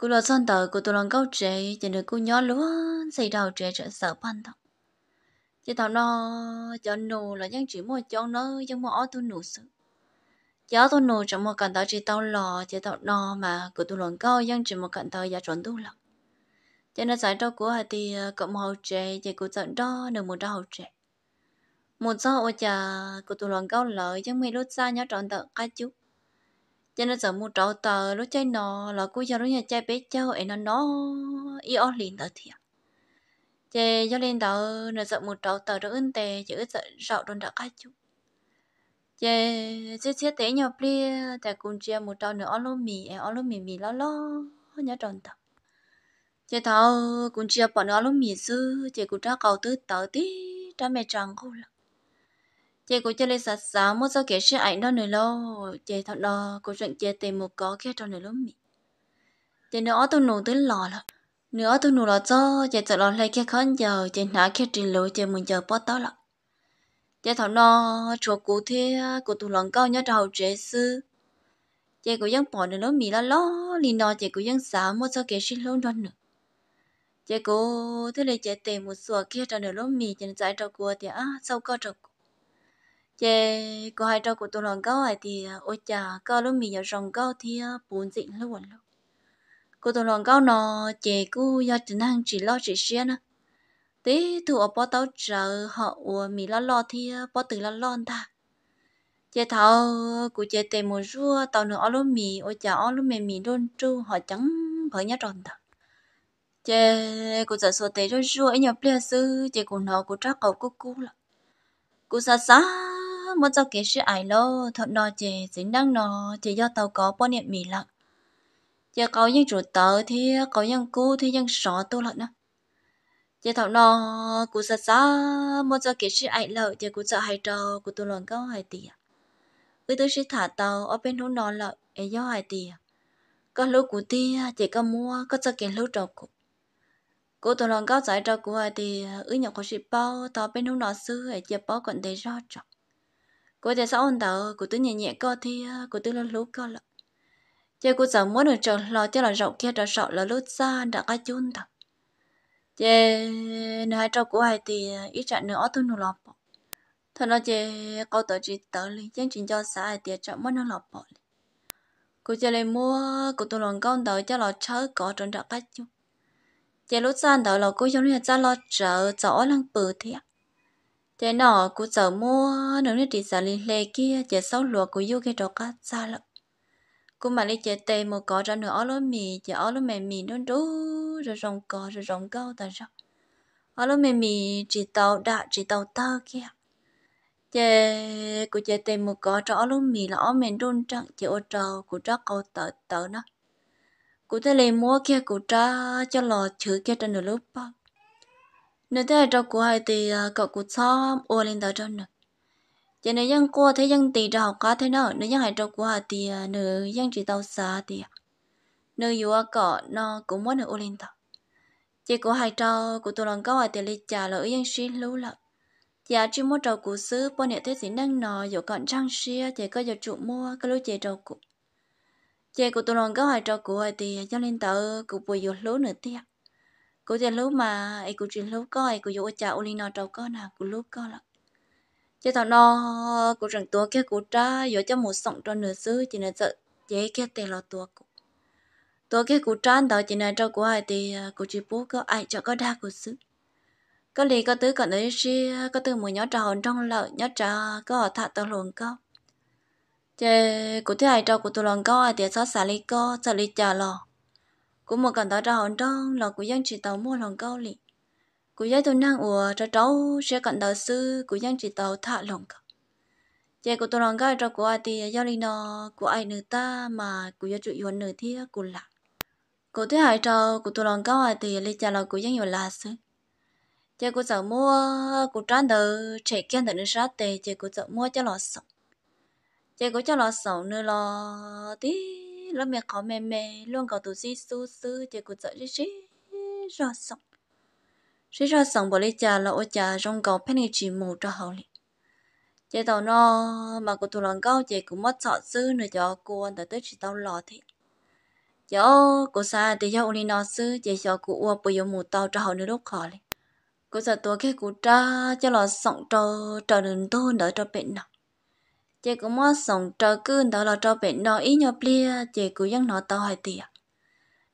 cô lo son tờ cô tôi lòng câu trẻ chỉ được cô nhỏ lúa xây đầu trẻ trở sợ pan thọ chỉ tao nó cho nụ là những chỉ mua cho nó nhưng mà ở tôi nụ sự giáo tôi nụ trong một cảnh tao chỉ tao lò chỉ tao nó mà cô tôi lòng câu nhưng chỉ một cảnh tao giá chuẩn tu lắm cho nên giải đó của hai thì ờ, cộng hậu trẻ chỉ cô giận đó được một đó trẻ một do ở nhà cô tôi lòng câu lời nhưng mình lúc xa nhớ trọn tờ cái chút cho nên giờ mua trâu tờ lúc chơi nó là cô cho lúc nhà chơi bé châu ấy nó nó yêu liền tờ thiệt chơi cho lên tờ nó giờ mua trâu tờ đó ưng tề chữ giờ sợ đồn đã cá chú chơi chơi chơi té nhau pli tại cùng chơi mua trâu nữa ăn lúa mì ăn lúa mì mì lo lo nhớ tròn tờ chơi thảo cùng chơi bọn nó lúa mì sư chơi cùng tra cầu tư tờ tí cha mẹ chẳng cô lắm chị của chưa lấy sạch sáu mua sao kể sự ảnh đó nữa lo chị thật đó của chuyện chị tìm một có kia cho nữa lắm mị chị nữa tôi nổ tới lò là nữa tôi nổ là cho chị sợ lò lấy kia khấn giờ chị nã kia trình lối chị muốn chờ bắt tao là chị thật đó chùa cụ thế của tụ lòng cao nhất đầu trẻ sư chị của vẫn bỏ nữa lắm mị là lo lì nó chị của vẫn sáu mua sao kể sự luôn đó nữa chị cô thế này chị tìm một số kia cho nữa lắm mị chị giải cho cô thì à sau co cho chế có hai trâu của tôi lòng câu ấy thì à, ôi chà có lúc mình giờ rồng câu thì à, bốn dịnh luôn luôn cô tôi lòng câu nó chế cứ do chính hàng chỉ lo chỉ xuyên nữa tí thu ở bao tàu chờ họ ủa mình lo lo thì bao à, từ lo lo ta chế thảo của chế tề mùa rua tàu nữa lúc mì ôi chà ở lúc mì mì đôn tru họ chẳng phải nhá tròn ta chế của giờ số tề rồi rua ấy nhập lia sư chế của nó của trác cầu cô cú là của xa xa mất cho kế sự ải lo thật nó chỉ dính đang nọ chỉ do tàu có bao niệm mì lặng giờ có những chủ tớ thì có những cú thì những sọ tu lận nữa giờ thọ nó cú sợ xa mất cho kế sự ải lợ giờ cú sợ hay trò cú tu lận có hay tì à ư tôi sẽ thả tàu ở bên hướng nó lợi ấy do hay tì à có lúc cú tì chỉ có mua có cho kế lúc trò cú cô tôi lòng có giải trò của thì ư nhọc có sự bao tao bên hướng nó xưa ấy chia bao còn để rõ trọng cô ta sao ổn tàu cô tôi nhẹ nhẹ co thì à, cô tôi lo lú co lợ chơi cô giờ muốn được chờ lo cho là rộng kia đã sợ là lút xa đã cái chun thật chơi nửa hai trâu của hai thì à, ít trận nữa tôi nụ lọp bỏ thật là chị câu tổ chỉ tới liền chương trình cho xã hai thì chọn muốn nó lọp bỏ cô chơi lại mua cô tôi lòng con tàu cho là chớ có trộn đã cái chun chơi lút xa tàu là cô giống như cha lo chờ rõ lăng bự thiệt thế nọ cụ sợ mua nếu như đi sợ lì lề kia chỉ sáu lúa cô yêu cái đó cá xa lắm cô mà đi chỉ tê một cỏ ra nửa áo lối mì chỉ áo lối mềm mì nó đú rồi rồng cỏ rồi rồng câu tại sao áo lối mềm mì chỉ tàu đã chỉ tàu tơ kia chỉ cô chỉ tê một cỏ cho áo lối mì là áo mềm đun trắng chỉ ô trâu cô cho câu tờ tờ nó cô thấy lấy mua kia cô cho cho lò chữ kia trên nửa lúc bao nếu thế cho cô hay thì cậu cũng cho ô lên đó cho nữa cho nên dân cô thấy dân tỷ cho học có thế nào nếu dân hay cho cô hay thì nữ dân chỉ tàu xa thì nữ dù cọ nó cũng muốn nữ ô lên đó chỉ cô hay cho của tôi lòng có hay thì lấy trả lỡ dân xin lưu lợ dạ chỉ mua trầu cụ xứ, bao nhiêu thế gì năng nọ dù còn trăng xia chỉ có giờ trụ mua cái lối chế trầu cụ chế của tôi lòng có hay trầu cụ hay thì cho lên tờ cũng vừa dù lúa nữa tiếc cô giờ lúc mà ấy cô chuyện lúc coi ấy cô dỗ chợ uli nó trâu có nào cô lúc có là chứ tao nó cô rằng tua kia cô cha vô cho một sọng cho nửa xứ chỉ là sợ dễ kia tiền là tua cô tua kia cô cha đó chỉ là trâu của ai thì à, cô chỉ bố có ai cho có đa cô xứ có lẽ có tứ còn ấy chứ có tứ mùi nhỏ trâu trong lợ nhỏ trâu có thả tao luồng câu chứ cô thấy ai trâu của tụi luồng câu ai thì xót xả lý cô sợ lý trà lò cũng một cảm thấy ra hòn trong là cũng dân chỉ tàu mua lòng câu lì cũng dân tôi năng ủa cho cháu sẽ cảm thấy sư cũng dân chỉ tàu thả lòng câu chị của tôi lòng cái cho của ai thì do lý nó của ai nữ ta mà của dân chủ yếu nữ thiết của lạ của thứ hai cho của tôi lòng câu ai thì lý cha là của dân yếu là sư chị của cháu mua của trán đầu trẻ kia thật nữ sát thì chị của cháu mua cho lọ sống chị của cho lọ sống nữa lọ tí lúc mẹ có mẹ mẹ luôn có tụ sĩ su su chỉ cụ sợ chỉ chỉ rõ sống chỉ rõ sống bỏ lấy cha là ô cha trong cầu penny chỉ mù cho hậu lì chỉ tàu nó mà cụ tụ lòng câu chỉ cũng mất sợ xứ nữa cho cô anh ta tới chỉ tàu lò thế cho cô xa thì cho uli nó xứ chỉ cho cụ uo bây giờ mù tàu cho hậu nữa lúc khó lì cô sợ tôi cái cụ cha cho lò sống cho cho đừng tôi đỡ cho bệnh nào chị cũng mua sống trò cứ đó là trò bệnh nó ít nhau plia chị cũng dắt nó tao hai tiền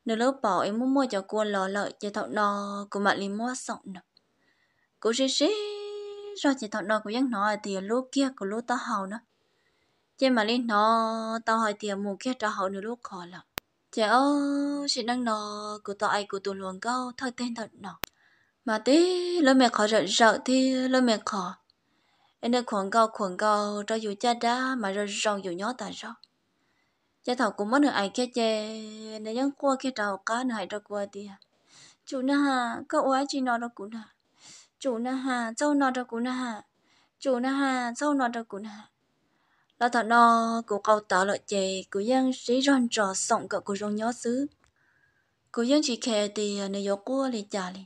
nếu lớp bỏ em muốn mua cho cô lò lợi chị thọ nó cũng mặt li mua sống nè cô xí xí rồi chị thọ nó cũng dắt nó hai tiền lúc kia của lúc tao hào nữa chị mà lên nó tao hỏi tiền mù kia cho hậu nữa lúc khó lắm chị ơi chị đang nó của tao ai của tụi luồng câu thôi tên thật nó mà tí lỡ mẹ khó rợn sợ thì lỡ mẹ khó nên được khoảng cao khoảng cao cho dù cha đã mà rồi rong dù nhỏ tại sao cha thảo cũng mất nữa ai kia chê nên những qua kia trào cá nữa hãy ra qua đi à. chủ na ha có ấy chỉ nói đó cũng na chủ na ha châu nói đó cũng na ha chủ na ha châu nói đó cũng na là thằng nó cô câu tạo lợi chê cô dân sĩ rong trò sống cậu cô rong nhó xứ cô dân chỉ kẹt thì nơi gió qua thì trả liền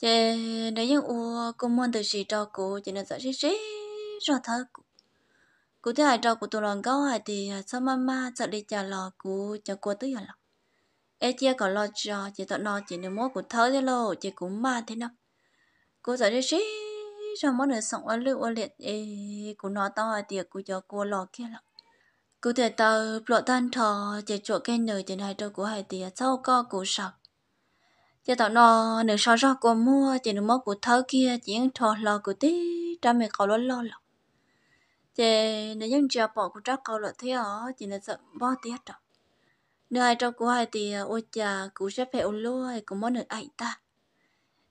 chế nếu như u cũng muốn từ gì cho cô chỉ là giải gì gì rồi thơ cô thấy hai trâu của tôi lòng câu hai thì à, sao mama sợ đi chờ lò cô cho cô tới giờ lò ê chia còn lo cho chỉ tận lo chỉ nếu mỗi của thơ thế lô chỉ cũng ma thế nào cô giải gì cho rồi mỗi người sống ở lưu ở liệt ê cô nói tao hai tiệc cô cho cô lò kia lò cô thấy tao lộ tan thò chỉ chỗ cái nơi chỉ hai trâu của hai tiệc sau co cô sọc giờ tao nó nửa sao ra của mua chỉ nửa mốc của thơ kia chỉ ăn thò lò của tí trăm mày cầu lo lo lọ thì nửa những chiều bỏ của trác cầu lọ thế ó chỉ nửa sợ bỏ tiếc rồi nửa ai trong của hai thì ôi cha cũng sẽ phải ôn lôi cũng món được ảnh ta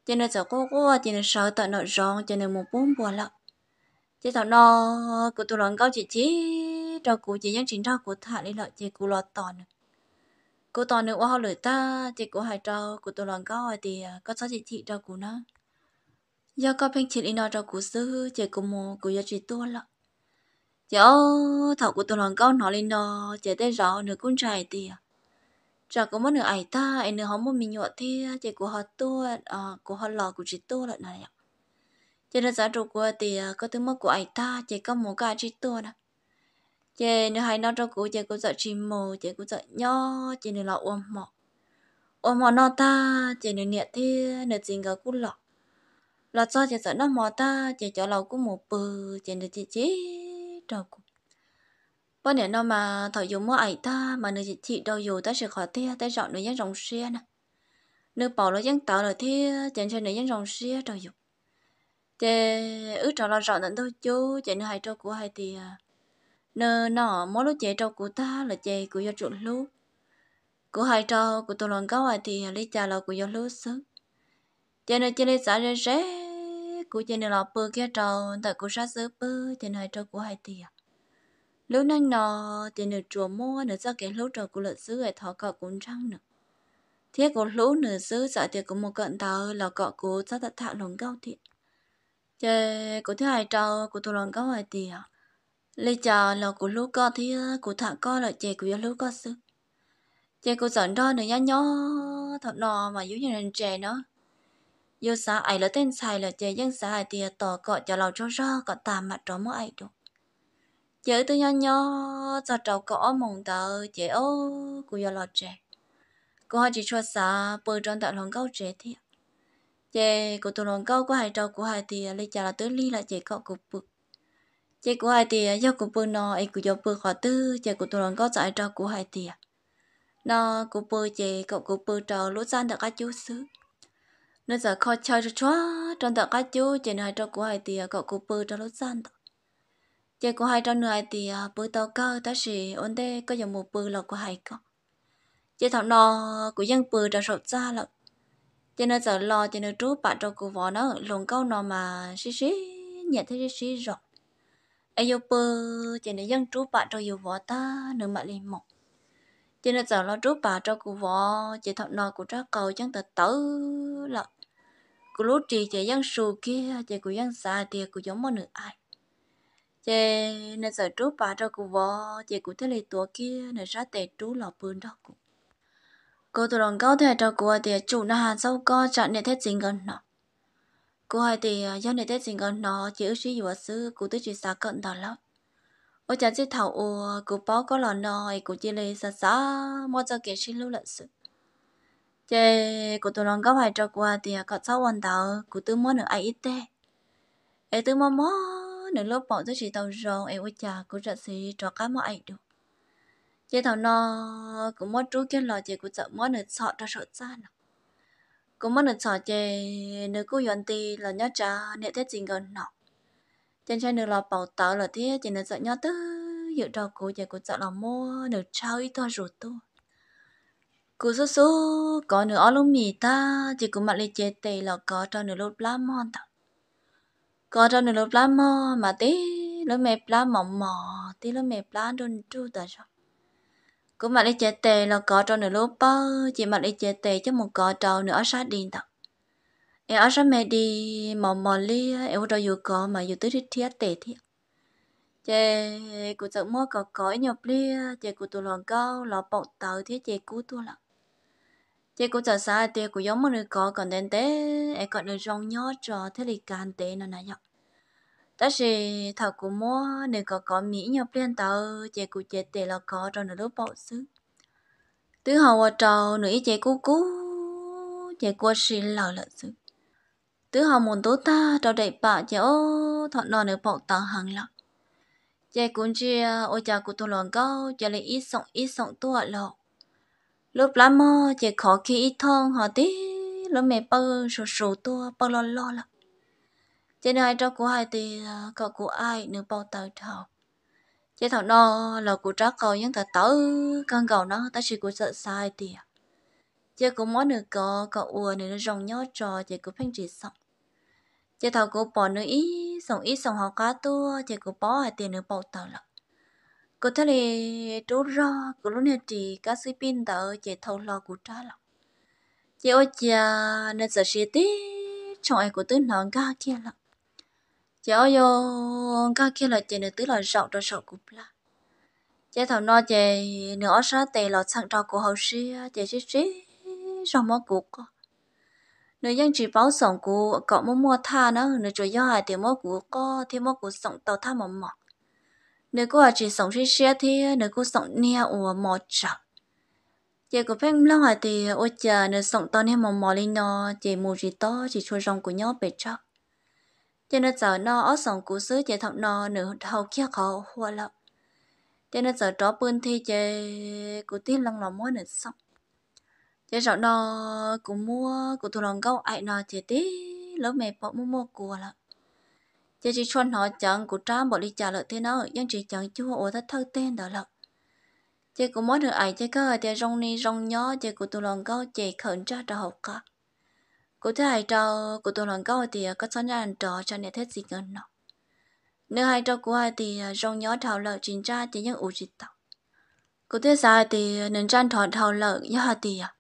chỉ nửa sợ cô cô chỉ nửa sợ tận nội rong chỉ nửa một bốn buồn lọ chỉ tao nó của tôi nó cao chị chỉ trong của chỉ những chính trao của thả lên lọ chị của lọ to nữa cô toàn nữa hoa lửa ta thì cô hai trâu của tôi lòng có thì có sao chị chị trâu cô nó do có phanh chị đi nó trâu cô sư chị cô mồ của gia chị tôi lọ giờ thảo của tôi lòng có nó lên nó chị thấy rõ nửa con trai thì chả à. có mất nửa ai ta ai nửa hóng một mình nhọt thì à, chị của họ tôi à cô họ lò của chị tôi lọ này cho nên giá trụ của thì à, có thứ mất của ai ta chỉ có một cái chỉ tôi đó chị nữa hay nó trong cụ chị cũng sợ chim mồ chị cũng sợ nho chị nữa là ôm mọ ôm mọ nó ta chị nữa nhẹ thế nữa chính cả cũng lọ lọ cho chị sợ nó mọ ta chị cho lọ cũng một bờ chị nữa chị chết trong cũng bữa nè nó mà thọ dùng mua ấy ta mà nữa chị chị đâu dù ta sẽ khó thế ta chọn nữa dân rồng xe nè nữa bỏ lo dân tạo rồi thế chị cho nữa dân rồng xe đâu dùng chị ước cho lo dọn tận đâu chú chị nữa hay cho của hai thì à, nơ nọ mỗi lúc chế trâu của ta là chế của do chuột lú của hai trâu của tôi lòng gấu ai thì lấy trà là của do lú sứ chế nơi chế lý xã rê rê của chế nơi là bơ kia trâu tại của sát sứ bơ chế hai trâu của hai thì lú năng nọ chế nơi chùa mua nữa ra cái lú trâu của lợn sứ ai thọ cọ cũng trăng nữa thế của lũ nửa sứ sợ tiệc của một cận tàu là cọ của sát thật thạo lòng gấu thiệt chơi của thứ hai trâu của tôi lòng gấu ai thì à lê chờ là của lúc co thì ờ, của thả co là chè của lúc co sư chè của giận đó nữa nhá nhó thật nò mà giống như là chè nó dù xã ấy là tên xài là chè dân xã thì ờ, tỏ cọ cho lầu cho ra cọ tạm mặt đó mới ấy được chè tôi nhá nhó cho trâu cọ mong tờ chè ô của giờ là chè cô hai chỉ cho xã bơi trong tạo lòng câu chè thiệt chè của tôi lòng câu của hai trâu của hai thì ờ, lê chờ là tới ly là chè cọ của bực chị của hai thì do cụ bơ nó ấy của do bơ khó tư chị của tôi có giải cho của hai thì nó cụ bơ chị cậu cụ bơ trò lỗ gian được các chú xứ nó giờ khó chơi cho chó trong được các chú chị này cho của hai thì cậu cụ bơ trò lỗ gian được chị của hai trong này thì bơ tàu cơ ta sĩ ổn đây có dòng một bơ là của hai con chị thằng nó của dân bơ trò sột ra lọ chị nó giờ lo chị nó trú bạn cho cụ vợ nó lồng câu nó mà xí xí nhẹ thấy xí rồi ai yêu bơ chỉ là dân chú bà cho yêu vợ ta nửa mặt lên một chỉ là giờ lo chú bà cho cụ vợ chỉ thọ nọ của cho cầu chẳng tờ tớ là cụ lúc trì chỉ dân sù kia chỉ cụ dân xa thì cụ giống một nửa ai chỉ là giờ chú bà cho cụ vợ chỉ cụ thế này tuổi kia nửa ra tệ chú lọ bươn đó cụ cô tôi lòng câu thể cho cụ à, thì chủ na hàng sau co chọn để thế chính gần nọ cô hai thì ờ, do này tết sinh con nó chỉ ước sĩ dùa sư cụ tới chỉ xa cận đó lắm ô chả chỉ thảo ô cụ bó có lò nòi cụ chỉ lấy xa xa mua cho kể sinh lưu lợi sự chê cụ tụi lòng góp hai cho qua thì ờ, có cháu hoàn tàu cụ tư mua nửa ai ít tê ê tư mua mua nửa lúc bọn tới chỉ tàu rong ê ô chả cụ trợ sĩ cho cá mua ảnh được chê thảo nó cụ mua trú kia lò chê cụ chợ mua nửa sọ cho sợ xa nào cũng mất được sợ chê nếu cứ yon tì là nhớ cha nè thế chính gần nọ trên trai nửa là bảo tạo là thế chỉ nửa sợ nhớ tư dự trò cũ chả cũng sợ là mua nửa trao ít to rụt tu cú số số có nửa áo lông mì ta chỉ cũng mặc lấy chế tê là có cho nửa lốt lá mòn ta có cho nửa lốt lá mòn mà tí lúc mẹ lá mỏng mỏ tí lúc mẹ lá đun chu ta rồi cứ mà đi chơi tè là có trâu nữa lúc bơ chỉ mà đi chơi tè chứ một có trâu nữa sát đi thật em ở sát mẹ đi mò mò li em trâu dù có mà dù tới thiết tè thì chị của tự mua có có nhiều li chị của tụ lòng câu là bọc tàu thì chị cụ tụ lắm chị của tự sai thì cụ giống một người có còn đến tế em còn được rong nhó trò thế thì can tế nó nãy giờ ta sẽ thảo của mua nếu có có mỹ nhập liên tàu chế của chế tệ là có trong nửa lúc bậu xứ tứ hậu ở trầu nữ chế cú cú chế cua xì lò lợn xứ tứ hậu muốn tố ta trầu đại bạ chế ô thọ nọ nửa bậu tàu hàng lọ chế cũng chia ô cha của tôi lòng câu chế lấy ít sống ít sống tua lọ lúc lá mơ chế khó khi ít thông họ tí lúc mẹ bơ sổ sổ tua bơ lo lo lắm trên hai trong của hai thì cậu của ai nửa bao tàu thảo. Chế thảo nó là của trác cầu nhưng thật tớ con cầu nó ta chỉ của sợ sai thì Chế của món nửa cậu cậu ua nửa rồng nhỏ trò chế của phanh chỉ sọng. Chế thảo của bỏ nửa ý sòng ý sòng họ cá tua chế của bỏ hai tiền nửa bao tàu lắm. Cô thấy thì trốn ra của lúc này chỉ các sĩ pin tớ chế thảo lo của trác lắm. Chế ôi chà nên sợ sĩ tí chọn của tư nó ga kia lắm chế yo các kia là chế nữa tứ là rộng cho sổ cục la chế thầu no chế nữa sa tề là sang trò của hậu sĩ chế chế chế rộng mỏ cục nếu dân chỉ báo sống của cậu mua mua tha nữa. nếu chủ do hai thì mua của có thì mua của sống tàu tha mỏng mỏng nếu cô chỉ sống xí xe thì nếu cô sống nia ủa mò chậm chị của phép lâu hai thì ôi chờ nếu sống tàu nia mỏng mỏng lên nó chị mù gì to chỉ chui rong của nhau bể chắc cho nên giờ nó ở sòng cú xứ chế thọc nó nửa thầu kia khó hoa lắm cho nên giờ tró bươn thì chế cú tin lòng lòng mỗi nửa xong chế sợ nó cú mua cú thu lòng câu ai nó chế tí lỡ mẹ bỏ mua mua cua lắm chế chỉ chọn họ chẳng cú trám bỏ đi trả lợi thế nó nhưng chỉ chẳng chưa ổ thất thơ tên đó lắm chế cú mỗi nửa ảnh chế cơ chế rong ni rong nhó chế cú thu lòng câu chế khẩn ra trò học cả cô thứ hai trò của tôi lần câu thì ờ, có sẵn ra làm trò cho nên thích gì ngân nọ nếu hai trò của hai thì ờ, rong nhỏ thảo lợi chính ra thì những ủ chỉ tộc cô thứ ba thì ờ, nên trang thọ thảo lợi như hai thì à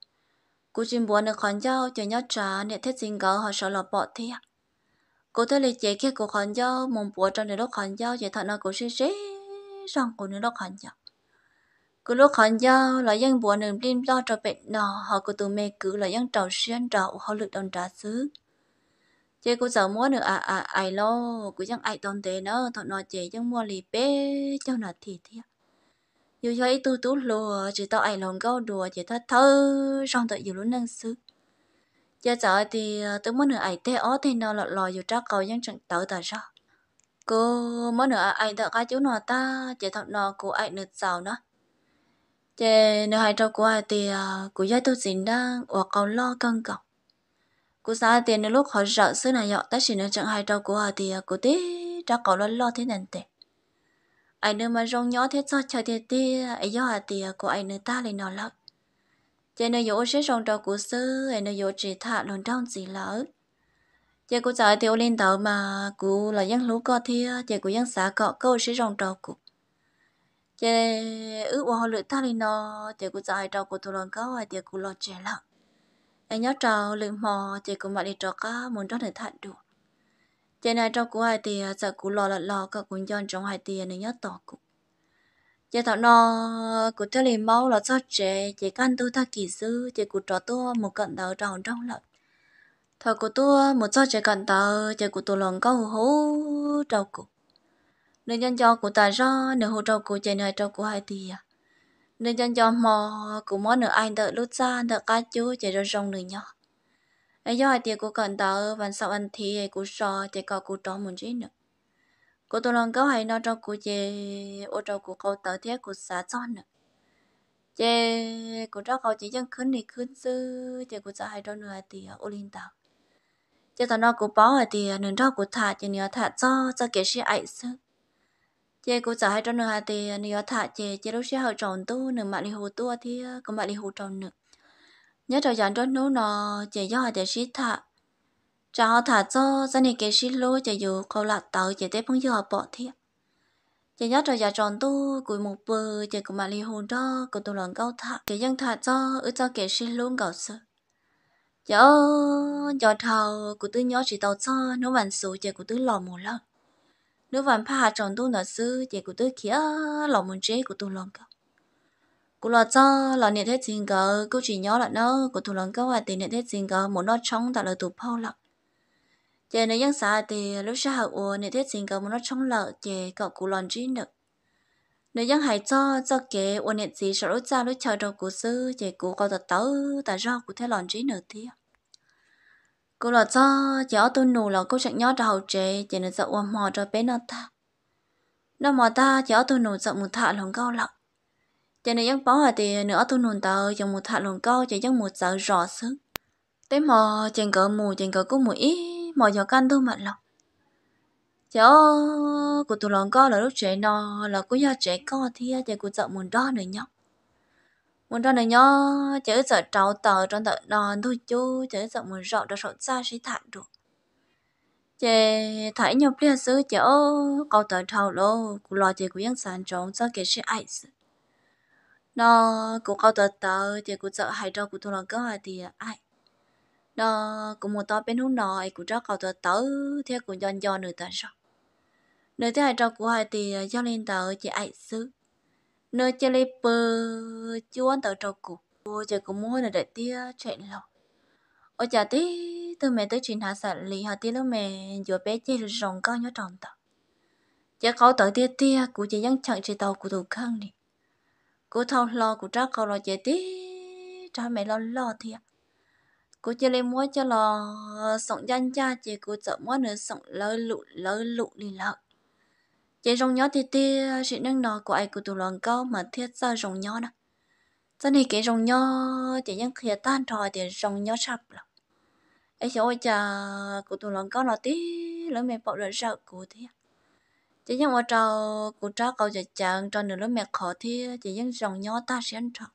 cô chỉ muốn được khoản giao cho nhớ trả nên thích gì ngờ họ sợ là bỏ thế à cô thứ lý chế khi cô khoản giao mong bố trong nên lúc khoản giao chỉ thằng là cô sẽ sẽ rằng cô nên lúc khoản giao cứ lúc khán giả là dân bùa nương đêm lo cho bệnh nọ họ cứ tụi mẹ cứ là dân trầu xuyên trầu họ lực đồng trả xứ chị cũng sợ mua nữa à à ai lo cứ chẳng ai toàn thế nữa thọ nọ chị chẳng mua lì bé cho nó thì thiệt dù cho ít tu tú lùa chỉ tao ai lòng câu đùa chỉ thất thơ xong tự dù luôn nâng xứ. cha giờ thì à, tôi muốn nữa ai té ó thì nó lọt lòi dù trắc cầu dân chẳng tự tại sao cô muốn nữa ai đợi cái chú nọ ta chỉ thọ nọ cô ai nữa giàu nữa thế nửa hai trâu của thì của gia tôi xin đã hoặc cầu lo cân cọc của xã thì nếu lúc họ sợ xưa này họ tất chỉ nếu chẳng hai trâu của thì của tí ra cậu lo lo thế nên tệ anh nếu mà rong nhỏ thế cho chơi thì tí ai do thì của anh nếu ta lên nó lắm thế nửa yếu sẽ rong trâu của xưa anh nửa yếu chỉ thả luôn trong gì lỡ thế của xã thì lên tàu mà của là dân lũ co thì thế của dân xã cọ câu sẽ rong trâu của chế ước hoa lưỡi ta đi nó chế cũng dài trâu của tôi lần câu ai chế cũng lo chế lắm anh nhớ trâu lưỡi mò chế cũng mặc đi trâu cá muốn đó để thay đủ chế này trâu của ai thì giờ cũng lo là lo cả cũng dọn trong hai tiền nên nhớ tỏ cũng chế thọ nó cũng theo liền máu là sao chế chế căn tôi ta kỳ sư chế cũng trò tôi một cận đầu trâu trong lợn thọ của tôi một sao chế cận đầu chế cũng tôi lần câu hú trâu cũng nên nhân cho của ta ra nửa hỗ trợ của chạy nửa trong của hai tỷ à nếu nhân cho mò của món nửa anh đợi lút ra đợi cá chú chạy ra rong nửa nhỏ ấy do hai tỷ của cần tờ và sau anh thì của so chạy có của trò một chút nữa của tôi lần có hay nó trong của chạy ô trong của câu tờ thế của xã cho nữa chạy của đó câu chỉ dân khấn thì khấn sư chạy của xã hai trong nửa hai tỷ ô linh tàu cho tao nó của bó tỷ nửa đó của thả cho nửa thả cho cho kể sĩ ấy sức chế cô cháu hay cho nữa thì à, nếu thả chế chế lúc sẽ hậu tròn tu nửa mạng li hồ tu thì à, có mạng li hồ tròn nữa nhớ trò dàn cho nó nó chế do họ để sĩ thả cho họ thả cho gia đình cái sĩ lô chế dù câu lạc tàu chế tế phong dư họ bỏ thì chế nhớ trò dàn tròn tu cuối một bờ chế có mạng li hồ đó có tu lòng câu thả chế dân thả cho ở cho cái sĩ lô gạo sợ giờ giờ thầu của tôi nhớ chỉ tàu cho nó bàn số chế của tôi lò một lần nếu vẫn phá chọn tu nợ sư thì cũng tôi kia lòng muốn chết của tu lòng cả cô lo cho là nhiệt thế tình cờ cô chỉ nhớ là nó của tu lòng cơ và tình nhiệt thế tình cờ muốn nó trong tạo lời tụ phao lặng chị nếu dân xã thì lúc sau học ua nhiệt thế tình cờ muốn nó trong lợ chị cậu cô lòng trí được. nếu dân hãy cho cho kể ua nhiệt gì sợ lúc cha lúc chờ đầu của sư chị cô có thật tớ tại do của thế lòng trí nữa thì cô là cho cháu tôi nụ là cô chẳng nhớ đầu chế chỉ là sợ ôm mò cho bé nó ta nó mò ta cháu tôi nụ sợ một thả lồng câu lọc cho nên dân báo hà thì nữa tôi nụ tờ cho một thả lồng câu chỉ dân một sợ rõ sớm tới mò chèn cỡ mù chèn cỡ cũng mù ít mò cho căn thôi mà lọc cháu của tôi lồng câu là lúc trẻ nó là cô do trẻ co thì chỉ của sợ muốn đo nữa nhóc muốn cho này nhó chữ sợ trâu tờ trong tờ đòn thôi chú chữ sợ muốn rộng cho sổ xa sĩ thải được chè thải nhập lia sứ chữ câu tờ trâu lô của lo chè của dân sản trống cho kể sĩ ảnh sự nó cụ câu tờ tờ chè của sợ hai trâu của thu là cơ hà thì ai nó cũng một to bên hút nòi cụ rất cầu tờ tớ theo của dọn do người ta sao người thứ hai trâu của hai thì do lên tờ chè ảnh sứ nơi chơi lấy bờ chuan tới trâu cụ cô chờ cũng mua là đợi tia chạy lọc ở chả tí từ mẹ tới chuyện hạ sản lì hạ tia lúc mẹ vừa bé chơi rồng cao nhớ tròn tàu chả có tới tia tia cụ chỉ dăng chẳng chơi tàu của thủ khăn đi cô thâu lo cụ trác câu lo chơi tí cho mẹ lo lo thì cô chơi lấy mua cho lo sống danh cha chị cô sợ mua nữa sống lỡ lụ lỡ lụ đi lợn chế rong nhó thì tê sẽ nâng nọ của ai của tụi lòng câu mà thiết ra rong nhó nè cho nên cái rong nhó chỉ nhân khi tan thòi thì rong nhó sập lắm ấy sẽ ôi chà của tụi lòng câu nó tí lớn mẹ bỏ lỡ sợ của thế chỉ nhân ở trâu của trâu câu chả chẳng cho nữa lớn mẹ khó thì chỉ nhân rong nhó ta sẽ ăn trâu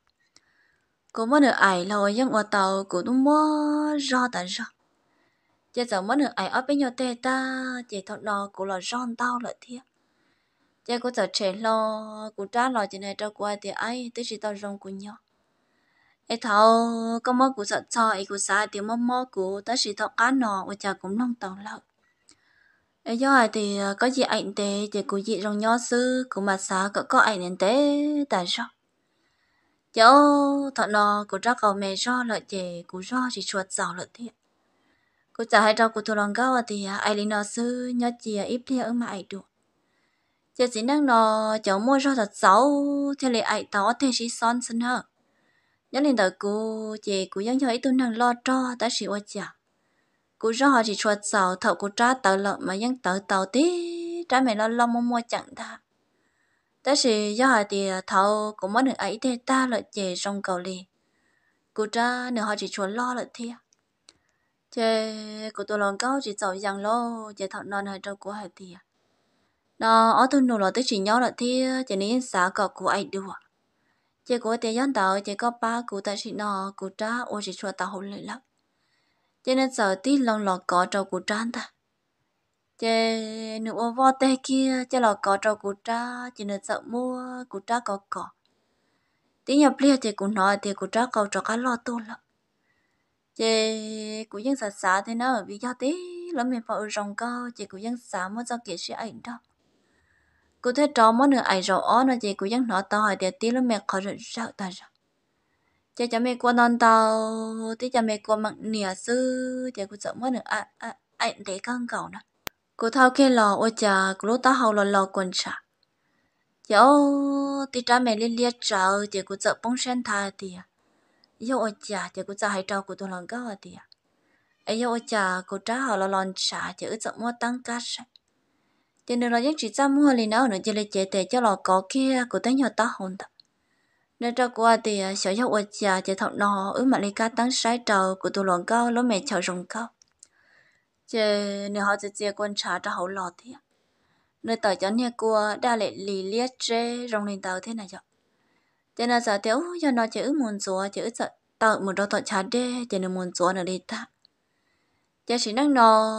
cô mất được ải rồi nhưng ở tàu của đúng mua do ta do chỉ giờ mất được ải ở bên nhau ta chỉ thọ nó của là giòn tao lợi thiệt chứ cũng sợ trẻ lo cũng trả lo cho này cho qua thì ai tới chỉ tao rong cũng nhau ai thầu có mơ cũng sợ cho ai cũng sợ thì mơ mơ cũng tới chỉ tao cá nọ và chả cũng long tàu lợn ai do thì có gì ảnh tế thì cũng gì rong nhau sư cũng mà sợ có có ảnh ảnh tế tại sao chỗ thọ nọ cũng ra cầu mẹ do lợi chị cũng do chỉ chuột giàu lợi thiệt cô chả hay trâu của tôi lòng gao thì à, ai lý nọ sư nhớ chị ít thiệt mà ấy được giờ chỉ năng nọ cháu mua cho thật xấu thế lại ai tao thế chỉ son sân hả nhớ lên đời cô chị cô nhớ cho ấy tôi đang lo cho ta chỉ qua chả cô cho họ chỉ chuột xào thợ cô tra tàu lợn mà vẫn tàu tàu tí trả mẹ lo lo mua mua chẳng ta ta chỉ do họ thì thầu cũng muốn được ấy thì ta lợi chị trong cầu lì cô cha nữa họ chỉ chuột lo lợi thiệt chê cô tôi lòng câu chỉ giàu rằng lo chê thọ non hơi trâu của hải tiệt nó ở thôn nô là tới chỉ nhớ là thi ờ, chỉ nên xã cọ của ai được chỉ có tiền dân tàu chỉ có ba cụ tại chỉ nó cụ cha ô chỉ cho tàu hồn lắm cho nên giờ tí lòng lọ có trâu cụ cha ta chỉ nữ ô vò tê kia chỉ lọ có trâu cụ cha chỉ nên sợ mua cụ cha có cỏ tí nhập lia thì cụ nói thì cụ cha cầu cho cá lo tu lắm chỉ cụ dân xã xã thì nó ở vì do tí lắm mình phải rồng cao chỉ cụ dân xã mới cho kỹ sĩ ảnh đâu cô thấy trò món nữa ai rồi ó nó chị cô dắt nó tao hỏi tiệt tí lúc mẹ khỏi rồi sao ta rồi cha cha mẹ cô non tao tí cha mẹ cô mặc nỉa sư cha cô sợ món nữa à à ai để con cậu nè cô thao khi lò ôi chà, cô lúc tao hầu lò lò quần chả yo, dạ tí cha mẹ liên liệt trời cha cô sợ bông sen thà thì yo ôi chà, cha cô sợ hai trâu của tôi lần cao à thì ấy à. yo dạ ôi chà, cô trả hầu lò lòn chả cha ước sợ mua tăng cá sạch tiền đường là những chỉ trăm mua liền nó nữa chỉ là chế để cho lò có kia của tới nhỏ ta hồn tập nên cho qua à. lệ chế thì 小要我家就头脑，而马来家当晒着，古多乱搞，老没瞧容搞。这你好直接观察着好老的，你到家那过，大嘞里列这容领导 thế này cho. Thế là giờ thiếu, giờ nó chỉ muốn 做，chỉ sợ tạo một đôi tọt chả đê, chỉ nên muốn 做 nữa đi ta giờ chỉ năng nó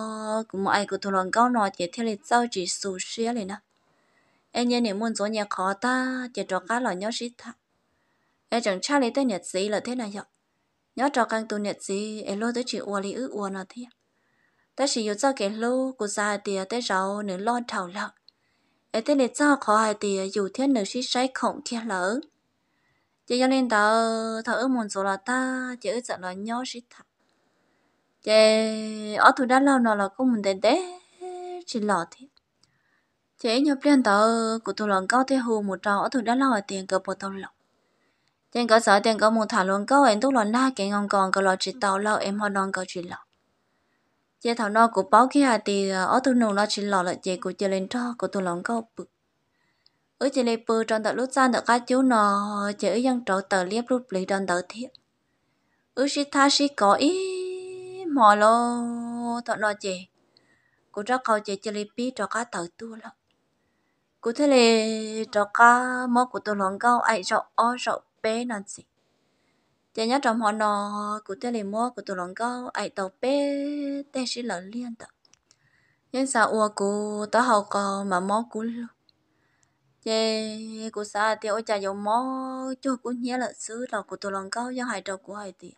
cũng mọi ai cũng thua lòng câu nó chỉ theo lịch sau chỉ số xía liền nè em nhớ niệm muốn số nhà khó ta chỉ cho cá lòi nhớ xí ta em chẳng cha lấy tên nhật gì là thế này nhở nhớ cho căng tu nhật gì em lôi tới chỉ uo lý ứ uo nó thế ta chỉ yêu cho cái lô của gia tiề tới rau nửa lo thảo lợn em tên lịch sau khó hai tiề dù thiên nửa xí say khổng kia lỡ chỉ cho nên tao thở muốn số là ta chỉ ước giận là nhớ xí thật chế ở tuổi đã lâu nào là cũng mình đến đấy chỉ lọ thì chế nhập liên tờ của tôi lần cao thế hù một trò ở tuổi đã lâu tiền cờ bộ tàu lọc tiền cơ sở tiền có một thả luôn câu em tôi lần na cái ngon còn có lọ chỉ tàu lâu em hoa non cầu chỉ lọ chế thảo no của báo kia thì ờ, ở tuổi nung nó chỉ lọ là chế của chơi lên trò của tôi lần câu bực ở chế lên bự trong tờ lúc gian được cá chú nó chế ở dân trọ tờ liếp rút lấy trong tờ thiệt ở sĩ tha sĩ có ý mò lo thọ nó chè cô cho câu chè chè lipi cho cá tàu tu lọ cô thế là cho cá mò của tôi lòng câu ai cho o cho bé nó gì chè nhớ trong họ nọ cô thế là mò của tôi lòng câu ai tàu bé tê sĩ lợ liên tàu nhân sao ua cô tớ hậu câu mà mò cú luôn chê cô xa thì ôi cha dầu mò cho cô nhớ là xứ là của tôi lòng câu do hại trò của hại tiền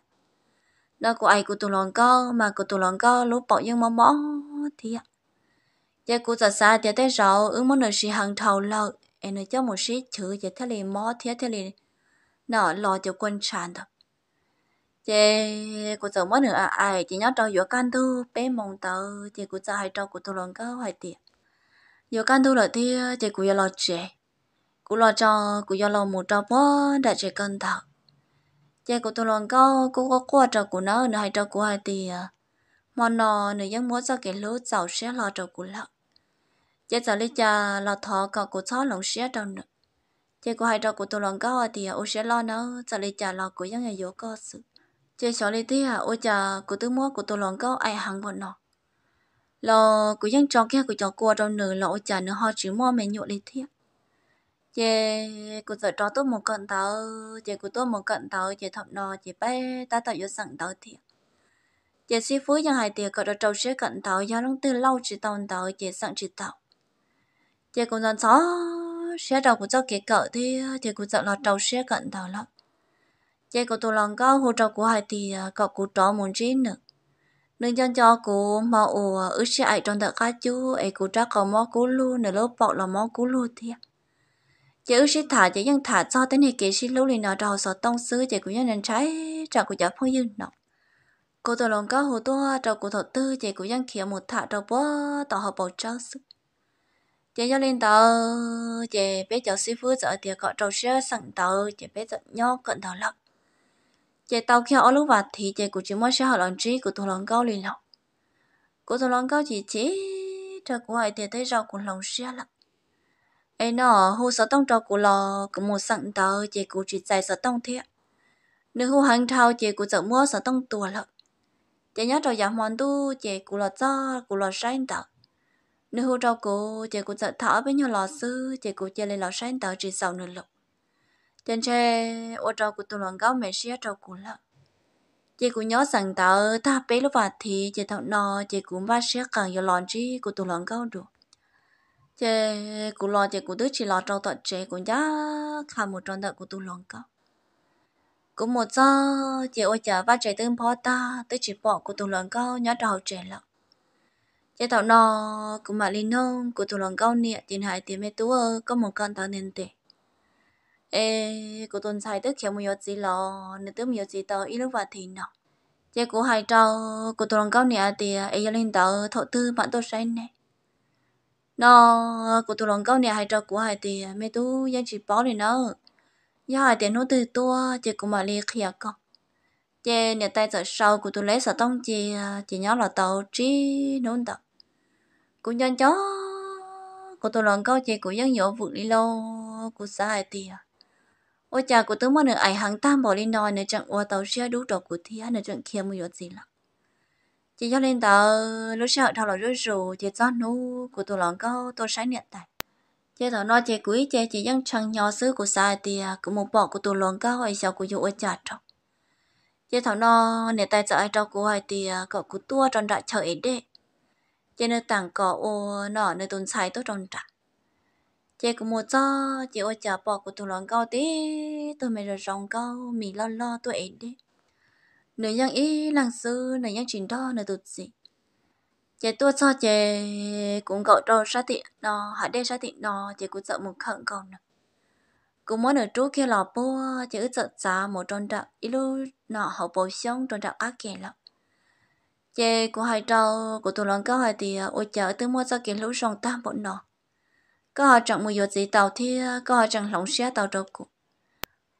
nó của ai của tụi lòng co mà của tụi lòng co lúc bỏ những món mỏ thì ạ giờ của giờ xa thì tới rồi ứng món nợ xì hàng thầu lợ em nói cho một xí chữ giờ thế liền mỏ thế thế liền nó lo cho quân tràn thôi giờ của giờ món nữa ai chỉ nhớ trong giữa căn thu bé mong tờ giờ của giờ hay trong của tụi lòng co hay tiền giữa căn thu là thì giờ của giờ lo trẻ của lo cho của giờ lo một trâu bó đã trẻ cân thảo giờ của tôi luôn có cũng có qua trò của nó nó hay trò của hai thì à, mà nó nó vẫn muốn cho cái lúa cháu sẽ lo trò của lợ giờ cháu lấy cha lo thọ cả của cháu lòng sẽ trò nữa giờ của hai trò của tôi luôn có thì à, ô sẽ lo nó cháu lấy cha lo của những người vô cơ sự giờ cháu lấy thế à ô cha của tôi mua của tôi luôn có ai hàng bọn nó lo của những trò kia của trò qua trò nữa lo ô cha nó họ chỉ mua mình nhộn lấy thế chị cụ sợ trò tôi một cận tàu chị của tôi một cận tàu chị thọc nò chị bé ta tạo yêu sẵn tàu thiệt chị si phú yang hai tiệc cỡ đó trâu sẽ cận tàu do lúc từ lâu chị tàu tàu chị sẵn chị tàu chị cũng dọn xó sẽ đầu của cháu kế cỡ thì chị cũng dọn là trâu sẽ cận tàu lắm chị của tôi lòng có hồ trâu của hai thì cậu của trò muốn chi nữa nên cho cho cụ mà ủa ước sẽ ai trong đợt cá chú ấy cụ trắc cầu mó cú lu nửa lớp bọ là mó cú lu thiệt chỉ ước sĩ thả chỉ dân thả cho tới này kia sĩ lũ lì nọ trò sợ tông sư chỉ của nhân nên trái trò của giáo phong dương nọ cô tổ lòng có hồ to trò của thọ tư chỉ của dân kia một thả trò bó tỏ họ bầu trao sư chỉ cho lên tàu chỉ biết cho sư phụ giờ thì có trò sữa sẵn tàu chỉ biết giật nhau cận tàu lập chỉ tàu kia ở lúc vặt thì chỉ của chỉ mới sẽ họ lòng trí của tổ lòng có lì nọ cô tổ lòng có chỉ chỉ trò của ai thì tới rau của lòng sữa lập ấy nọ hô sợ tông trò cụ lò cũng một sẵn tờ chị cụ chỉ dạy sợ tông thiệt nếu hô hàng thao chị cụ sợ mua sợ tông tùa lợ chị nhớ trò giảm mòn tu chị cụ lò cho cụ lò sáng tờ nếu hô trò cụ chị cụ sợ thở với nhau lò sư chị cụ chơi lên lò sáng tờ chỉ sợ nửa lục trên xe ô trò cụ tù loạn gáo mẹ xía trò cụ lợ chị cũng nhớ rằng tớ ta bé lúc vào thì chị thọ nọ chị cũng ba sẽ càng yêu lòn chi của tụ lòn gáo được chế cụ lo chế cụ đứa chỉ lo trâu tọt chế cũng giá khá một tròn đợt cụ tu lòng cả cụ một giờ chế ôi chả ba chế tương phó ta tới chỉ bỏ cụ tu lòng cao nhớ trâu chế lợ chế thảo nọ cụ mà linh nông cụ tu lòng cao nịa tiền hải tiền mê tú có một con tao nên tệ ê cụ tuần sai tới kiểu một yếu gì lò nên tới một yếu gì tao ít lúc vào thì nọ chế cụ hai trâu cụ tu lòng cao nịa thì ấy lên tàu thọ tư bạn tôi sai này nó của tôi lòng câu này hay trò của hai thì mẹ tú dân chỉ bỏ đi nó do hai tiền nó từ to, chỉ cũng mà liệt khía con chê nè tay sợ sau của tôi lấy sợ tông chị chị nhớ là tàu trí nôn tập cũng nhân chó của tôi lòng câu chị của dân nhỏ vượt đi lâu của xã hai thì à. ôi cha của tôi mà nữa ảnh hàng tam bỏ đi nói nữa chẳng qua tàu xe đủ trò của thia nữa chẳng kia mua gì lắm chị cho lên tờ lúc sợ thao lòi rối rủ chị cho nu của tụi lòng câu tôi sáng nhận tại chị thằng nói chị quý chị chỉ dân chẳng nhỏ xứ của xa thì à, cũng một bỏ của tụi lòng câu ấy sao của dụ ở chặt trong chị thằng nó nè tay sợ ai trong của ai thì à, cậu của tua tròn đại chợ ấy đệ chị nơi tặng cỏ ô nọ nơi tồn sai tôi trong trại chị cũng mua cho chị ô chả bỏ của tụi lòng câu tí tôi mới rồi rong câu mì lo lo tôi ấy đệ nữ nhân ý lăng sư nữ nhân chính đó nữ tụt gì chị tôi cho chị cũng gọi trâu sát tiện nó hả đây sát tiện nó chị cũng sợ một khẩn cầu nữa cũng muốn ở trú kia lò bố chị ước sợ giá một tròn trạc ý lúc nọ hậu bổ sung tròn trạc ác kẻ lắm chị cũng hai trâu của tôi lòng cao hai thì ôi chở tôi mua cho kiến lũ sòng tam bọn nó có họ chẳng mùi dột gì tàu thì có họ chẳng lòng xe tàu trâu cũng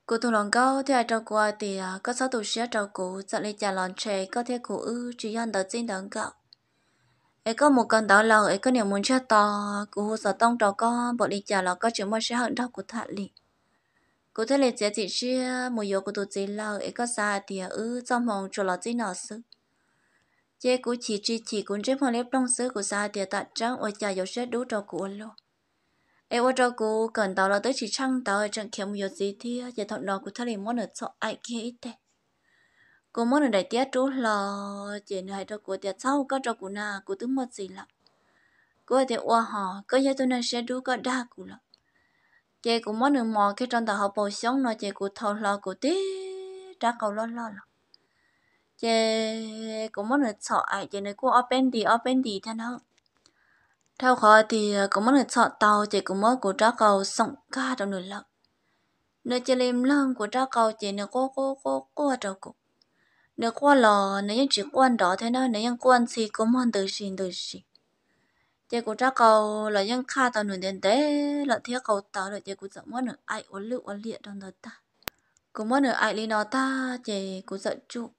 cụ tụ lòng cao thì ai trong qua thì có sáu tụ sĩ trong cụ dẫn lên nhà lòn trẻ có thể cụ ư chỉ ăn đỡ trên đỡ gạo ấy có một con đảo lòng ấy có niềm muốn chết to cụ hồ sở tông trò con bộ đi nhà lò có chuyện mua sẽ hận đau của thạ lị cụ thấy là chỉ chỉ sĩ một giờ của tụ sĩ lâu ấy có xa thì à, ư trong mong chỗ lò chỉ nọ sư chế cụ chỉ chỉ chỉ cũng chế phong lép trong sư của xa thì à, tận trắng ở nhà yếu sẽ đủ cho cụ luôn em ở trong cô cần tao là tới chỉ chăng tao ở trong kiếm nhiều gì thì ờ, giờ thằng đó của thằng này muốn ở cho ai kia ít thế cô muốn ở đại tiết chú là chuyện này cho của tiệt sau có cho của na cô tưởng một gì lắm cô ở tiết qua họ có giờ tôi nên sẽ đủ có đa của lắm chị cũng muốn được mò khi trong tàu họ bổ sống nó chị cũng thầu lo của tí trả cầu lo lo lắm chị cũng muốn được sợ ai chị này cô open đi open đi thế nào theo khó thì cũng mất người chọn tàu chỉ cũng mất của trá cầu sống ca trong nửa lợn. Nơi chơi lim lăng của trá cầu chỉ nửa cô cô cô cô trâu cục. Nửa qua lò nửa những chỉ quan đó thế nào nửa những quan gì cũng mất từ xin từ xin. Chỉ của trá cầu là những ca tàu nửa đến tế là thiếu cầu tàu là chỉ của sợ mất nửa ai uốn lựu uốn liệt trong đời ta. cũng mất nửa ai lý nó ta chỉ của sợ trụ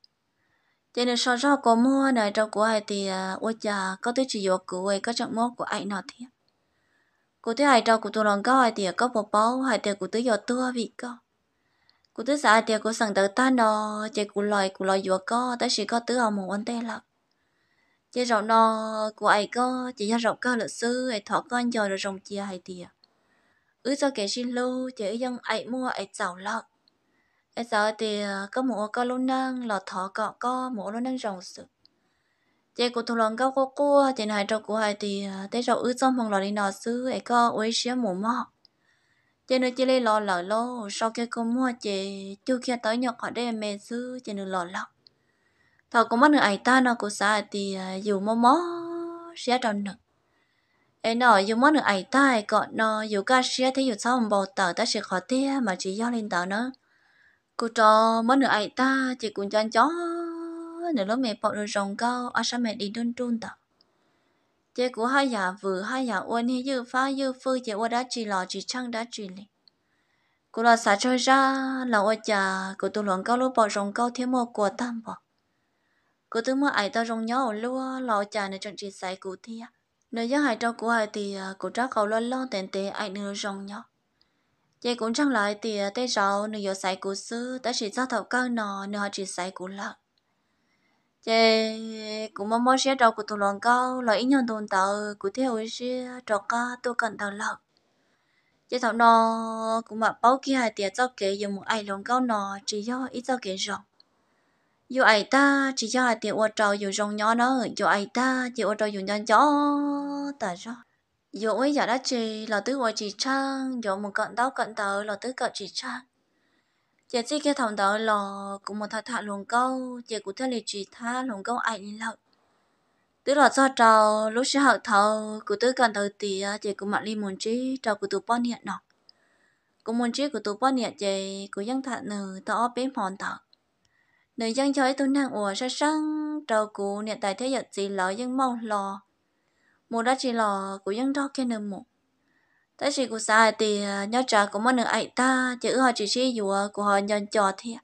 cho nên sau rau có mua này rau của ai thì à, ôi chà có tới chỉ vô cứu ấy có chẳng mốt của ai nọ thì cụ tới ai rau của tôi lòng có ai thì có bò bó ai thì cụ tới vô tua vị có cụ tới xã thì của sẵn tự tan đó chạy của loài của loài vô có tới chỉ có tứ ở một anh tê là chỉ rộng nó của ai có chỉ ra rộng có luật sư ai thọ con giờ rồi rồng chia hay thì ứ à. cho kẻ xin lưu chỉ dân ai mua ai giàu lọc bây giờ thì có mua có lúc nâng lọ thọ có có mua lúc nâng rồng sự chị cũng thùng lòng có cô cô chị này trong của hai thì ờ, tới rau ứ trong phòng lọ đi nọ xứ ấy có uế xía mù mọ chị nữa chị lấy lọ lọ lô sau khi cô mua chị chưa kia tới nhọc họ đây mẹ xứ chị nữa lọ lọ thọ cũng mắt nữa ấy ta nó cũng xa thì ờ, dù mò mò xía tròn nữa ấy nọ dù mắt nữa ấy ta ấy còn nọ dù ca xía thấy dù sao mà bỏ tờ ta sẽ khó thế mà chỉ giao lên tờ nữa cô trò mất nửa ai ta chỉ cũng chán chó nửa lúc mẹ bỏ rồi rồng cao à sao mẹ đi đơn trôn tập chế của hai nhà vừa hai nhà uôn hay dư phá dư phơi chế uôn đã chỉ lò chỉ chăng đã chỉ lì cô là xả cho ra là uôn già cô tu luận cao lúc bỏ rồng cao thêm một của tam bỏ cô tư mơ ai ta rồng nhau lúa lò già này chọn chỉ sai cụ thi à nếu như hai trâu của hai thì cô trác cầu lo lo tiền tệ ai nửa rồng nhỏ chị cũng chẳng lại thì tê rau nửa giờ xài củ sư ta chỉ cho thầu cơ nọ nửa chỉ xài củ lợn chị cũng mong muốn sẽ đầu của tụ lòng câu là ít nhân tồn tại của theo ý sẽ trọ ca tôi cần tàu lợn chị thầu nọ cũng mặc bao kia thì cho kể dùng một ai lòng câu nọ chỉ do ít cho kể rộng dù ai ta chỉ cho hai tiệt ô trâu dù rồng nhỏ nó dù ai ta chỉ ô trâu dùng nhỏ chó tại rồi dụ ấy giả đã chị là tứ gọi chị trang dụ một cận đó cận tớ là tứ cận chị trang chị chỉ cái thằng đó là cũng một thằng thằng luồng câu chị cũng thấy là chị tha luồng câu ảnh đi lợi tứ là do trâu lúc sẽ học thầu của tứ cận thời thì chị cũng mặc đi muốn chi trâu của tụi bọn hiện nọ cũng muốn chi của tụi bọn hiện chị cũng dân thằng nữ tao bên hòn thợ nữ dân chơi tôi nàng ủa sa sang trâu của hiện tài thế giật gì lỡ dân mau lò một đó chỉ là của dân đó kia nữa một thế chỉ của sai thì à, nhớ trả của mọi người ấy ta chữ họ chỉ chỉ dù à, của họ nhận trò thì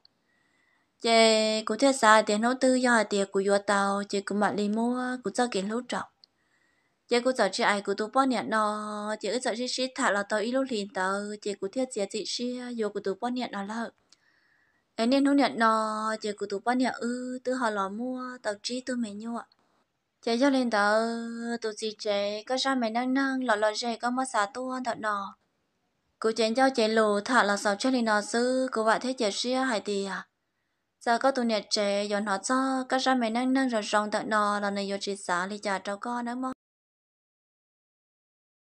chế của thế sai thì nấu tư do thì của vua tàu chế của mặt lì mua à, của cho kiến lũ trọng chế của sợ chị ai của tụ bao nhận nó chế sợ chị chị thả là tàu ít lúc liền tàu chế của thế chế chị chị dù của tụ bao nhận nó là em nên hôn nhận nó chế của tụ bao nhận ư tư họ lò mua tàu chi tư mẹ nhua chế cho lên tờ tụ chị chế có ra mày năng năng lọ lọ chế có mất xả tu hơn thật nọ cú chế cho chế lù thả là sao cho lên nọ sư cú vợ thế chế xia hải tì à giờ có tụ nhiệt chế dọn họ cho có ra mày năng năng rồi rong thật nọ là này vô chị xả đi trả cháu con nữa mà